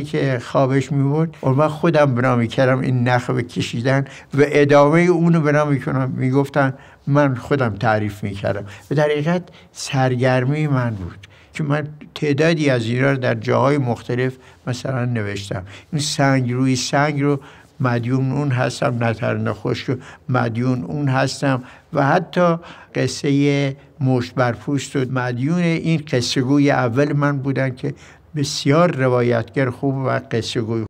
که خوابش می بود و من خودم بنا می کردم این نخ کشیدن و ادامه اونو بنا می کنم می من خودم تعریف می کردم و در حقیقت سرگرمی من بود که من تعدادی از اینا رو در جاهای مختلف مثلا نوشتم این سنگ روی سنگ رو مدیون اون هستم نترن خوش رو مدیون اون هستم و حتی قصه مشت برپوست و مدیون این قصهگوی اول من بودن که بسیار روایتگر خوب و قصه